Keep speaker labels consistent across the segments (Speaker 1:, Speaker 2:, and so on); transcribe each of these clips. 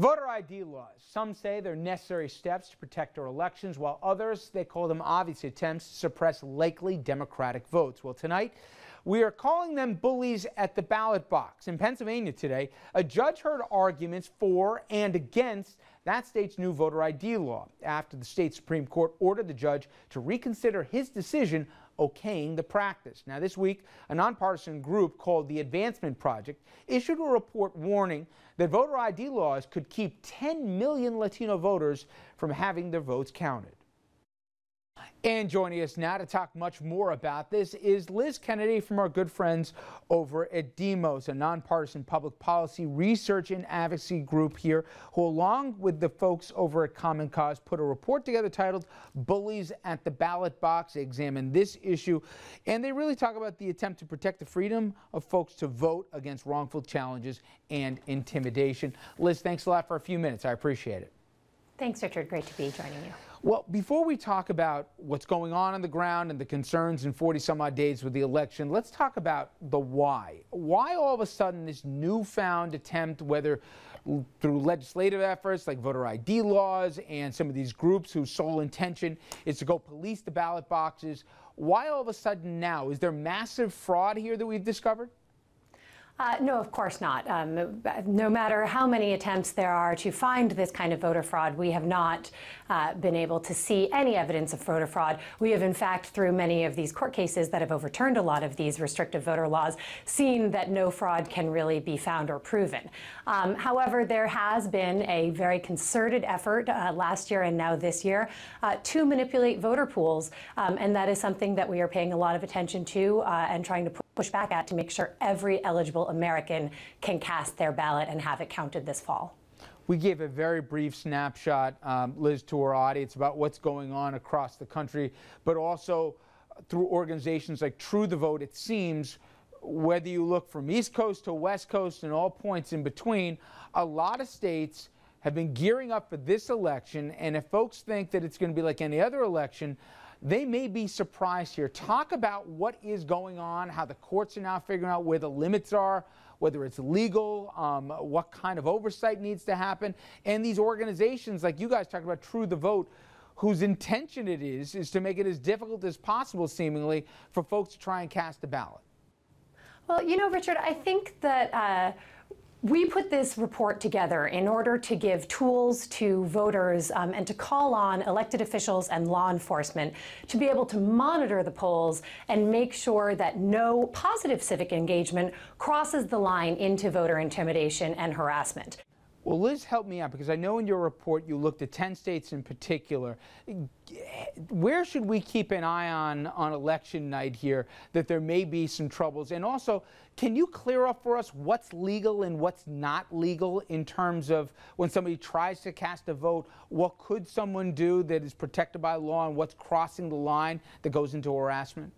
Speaker 1: Voter ID laws. Some say they're necessary steps to protect our elections, while others, they call them obvious attempts to suppress likely Democratic votes. Well, tonight, we are calling them bullies at the ballot box. In Pennsylvania today, a judge heard arguments for and against that state's new voter ID law after the state Supreme Court ordered the judge to reconsider his decision okaying the practice. Now, this week, a nonpartisan group called the Advancement Project issued a report warning that voter ID laws could keep 10 million Latino voters from having their votes counted. And joining us now to talk much more about this is Liz Kennedy from our good friends over at DEMOS, a nonpartisan public policy research and advocacy group here, who, along with the folks over at Common Cause, put a report together titled Bullies at the Ballot Box. They examine this issue, and they really talk about the attempt to protect the freedom of folks to vote against wrongful challenges and intimidation. Liz, thanks a lot for a few minutes. I appreciate it.
Speaker 2: Thanks, Richard. Great to be joining you.
Speaker 1: Well, before we talk about what's going on on the ground and the concerns in 40 some odd days with the election, let's talk about the why. Why all of a sudden this newfound attempt, whether through legislative efforts like voter ID laws and some of these groups whose sole intention is to go police the ballot boxes, why all of a sudden now? Is there massive fraud here that we've discovered? Uh,
Speaker 2: no, of course not. Um, no matter how many attempts there are to find this kind of voter fraud, we have not uh, been able to see any evidence of voter fraud. We have, in fact, through many of these court cases that have overturned a lot of these restrictive voter laws, seen that no fraud can really be found or proven. Um, however, there has been a very concerted effort uh, last year and now this year uh, to manipulate voter pools, um, and that is something that we are paying a lot of attention to uh, and trying to put push back at to make sure every eligible American can cast their ballot and have it counted this fall.
Speaker 1: We gave a very brief snapshot, um, Liz, to our audience about what's going on across the country, but also uh, through organizations like True the Vote, it seems, whether you look from East Coast to West Coast and all points in between, a lot of states have been gearing up for this election. And if folks think that it's going to be like any other election, they may be surprised here. Talk about what is going on, how the courts are now figuring out where the limits are, whether it's legal, um, what kind of oversight needs to happen, and these organizations like you guys talked about, True the Vote, whose intention it is is to make it as difficult as possible, seemingly, for folks to try and cast a ballot.
Speaker 2: Well, you know, Richard, I think that. Uh we put this report together in order to give tools to voters um, and to call on elected officials and law enforcement to be able to monitor the polls and make sure that no positive civic engagement crosses the line into voter intimidation and harassment.
Speaker 1: Well, Liz, help me out because I know in your report you looked at 10 states in particular. Where should we keep an eye on on election night here that there may be some troubles? And also, can you clear up for us what's legal and what's not legal in terms of when somebody tries to cast a vote? What could someone do that is protected by law and what's crossing the line that goes into harassment?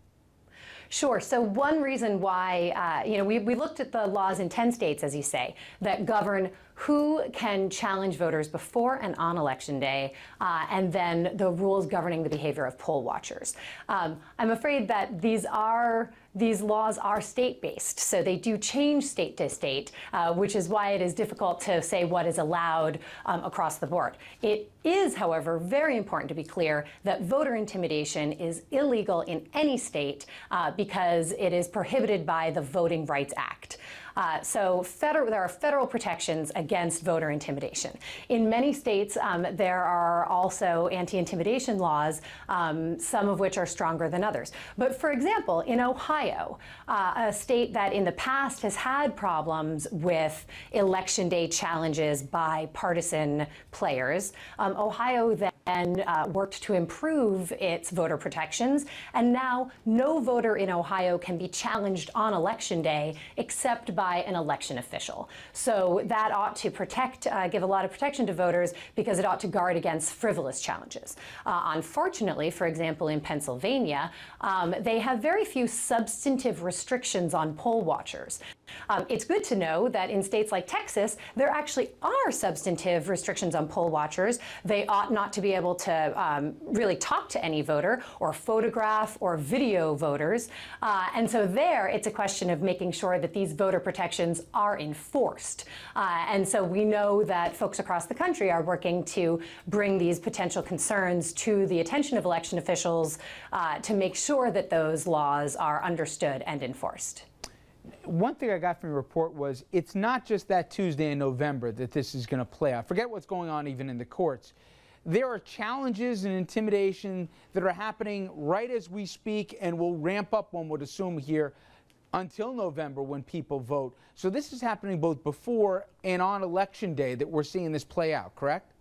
Speaker 2: Sure. So one reason why, uh, you know, we, we looked at the laws in 10 states, as you say, that govern who can challenge voters before and on election day, uh, and then the rules governing the behavior of poll watchers. Um, I'm afraid that these are these laws are state based. So they do change state to state, uh, which is why it is difficult to say what is allowed um, across the board. It is, however, very important to be clear that voter intimidation is illegal in any state uh, because it is prohibited by the Voting Rights Act. Uh, so federal, there are federal protections against voter intimidation. In many states, um, there are also anti-intimidation laws, um, some of which are stronger than others. But for example, in Ohio, uh, a state that in the past has had problems with election day challenges by partisan players, um, Ohio then and uh, worked to improve its voter protections. And now no voter in Ohio can be challenged on election day except by by an election official. So that ought to protect, uh, give a lot of protection to voters because it ought to guard against frivolous challenges. Uh, unfortunately, for example, in Pennsylvania, um, they have very few substantive restrictions on poll watchers. Um, it's good to know that in states like Texas, there actually are substantive restrictions on poll watchers. They ought not to be able to um, really talk to any voter or photograph or video voters. Uh, and so there, it's a question of making sure that these voter protections are enforced. Uh, and so we know that folks across the country are working to bring these potential concerns to the attention of election officials uh, to make sure that those laws are understood and enforced
Speaker 1: one thing I got from your report was it's not just that Tuesday in November that this is going to play out. Forget what's going on even in the courts. There are challenges and intimidation that are happening right as we speak and will ramp up, one would assume, here until November when people vote. So this is happening both before and on election day that we're seeing this play out, correct?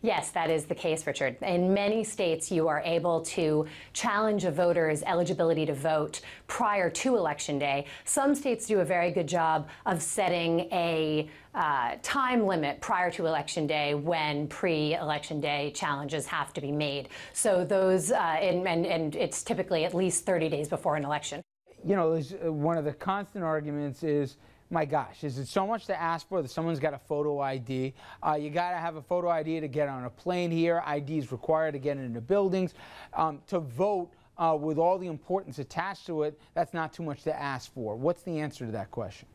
Speaker 1: Yes,
Speaker 2: that is the case, Richard. In many states, you are able to challenge a voter's eligibility to vote prior to Election Day. Some states do a very good job of setting a uh, time limit prior to Election Day when pre Election Day challenges have to be made. So those, uh, and, and, and it's typically at least
Speaker 1: 30 days before an election. You know, uh, one of the constant arguments is my gosh, is it so much to ask for that someone's got a photo ID? Uh, you got to have a photo ID to get on a plane here. ID is required to get into buildings. Um, to vote uh, with all the importance attached to it, that's not too much to ask for. What's the answer to that question?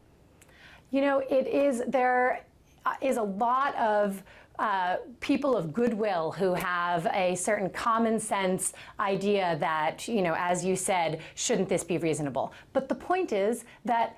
Speaker 2: You know, it is, there uh, is a lot of uh, people of goodwill who have a certain common sense idea that, you know, as you said, shouldn't this be reasonable? But the point is that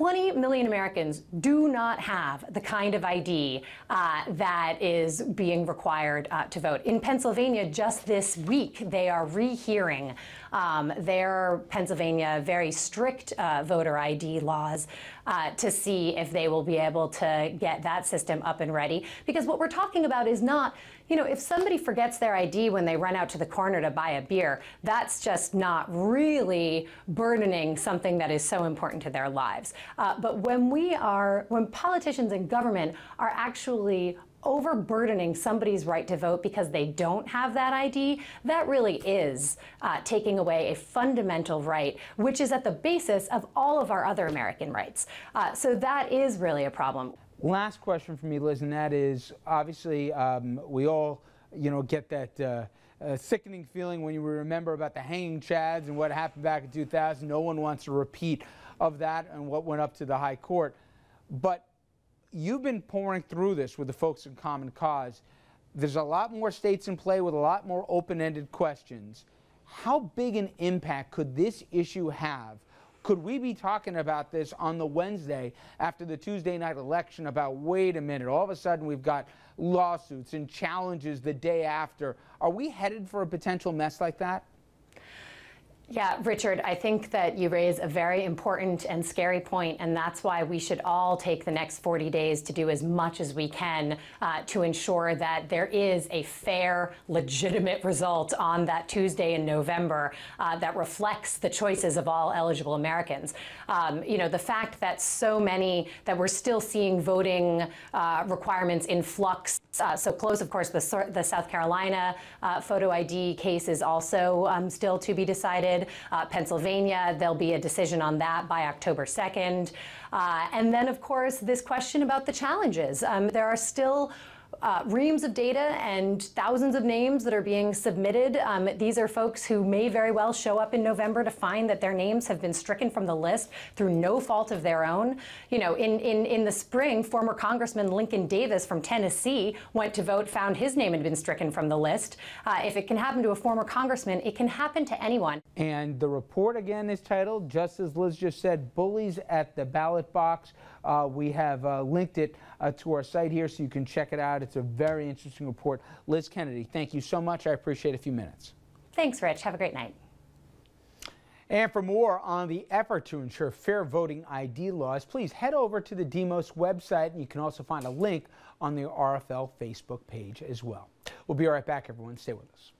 Speaker 2: 20 million Americans do not have the kind of ID uh, that is being required uh, to vote. In Pennsylvania, just this week, they are rehearing um, their Pennsylvania very strict uh, voter ID laws uh, to see if they will be able to get that system up and ready. Because what we're talking about is not, you know, if somebody forgets their ID when they run out to the corner to buy a beer, that's just not really burdening something that is so important to their lives. Uh, but when we are, when politicians and government are actually overburdening somebody's right to vote because they don't have that ID, that really is uh, taking away a fundamental right, which is at the basis of all of our other American rights.
Speaker 1: Uh, so that is really a problem. Last question for me, Liz, and that is obviously um, we all, you know, get that. Uh, uh sickening feeling when you remember about the hanging chads and what happened back in 2000. No one wants to repeat of that and what went up to the high court. But you've been pouring through this with the folks in Common Cause. There's a lot more states in play with a lot more open ended questions. How big an impact could this issue have? Could we be talking about this on the Wednesday after the Tuesday night election about, wait a minute, all of a sudden we've got lawsuits and challenges the day after? Are we headed for a potential mess like that?
Speaker 2: Yeah, Richard, I think that you raise a very important and scary point, and that's why we should all take the next 40 days to do as much as we can uh, to ensure that there is a fair, legitimate result on that Tuesday in November uh, that reflects the choices of all eligible Americans. Um, you know, the fact that so many, that we're still seeing voting uh, requirements in flux, uh, so close, of course, the, the South Carolina uh, photo ID case is also um, still to be decided. Uh, Pennsylvania, there'll be a decision on that by October 2nd. Uh, and then, of course, this question about the challenges. Um, there are still uh, reams of data and thousands of names that are being submitted. Um, these are folks who may very well show up in November to find that their names have been stricken from the list through no fault of their own. You know, in, in, in the spring, former Congressman Lincoln Davis from Tennessee went to vote, found his name had been stricken from the list. Uh, if it can happen to a former congressman, it can happen to anyone.
Speaker 1: And the report, again, is titled, just as Liz just said, Bullies at the Ballot Box. Uh, we have uh, linked it uh, to our site here so you can check it out out. It's a very interesting report. Liz Kennedy, thank you so much. I appreciate a few minutes.
Speaker 2: Thanks, Rich. Have a great night.
Speaker 1: And for more on the effort to ensure fair voting ID laws, please head over to the Demos website, and you can also find a link on the RFL Facebook page as well. We'll be right back, everyone. Stay with us.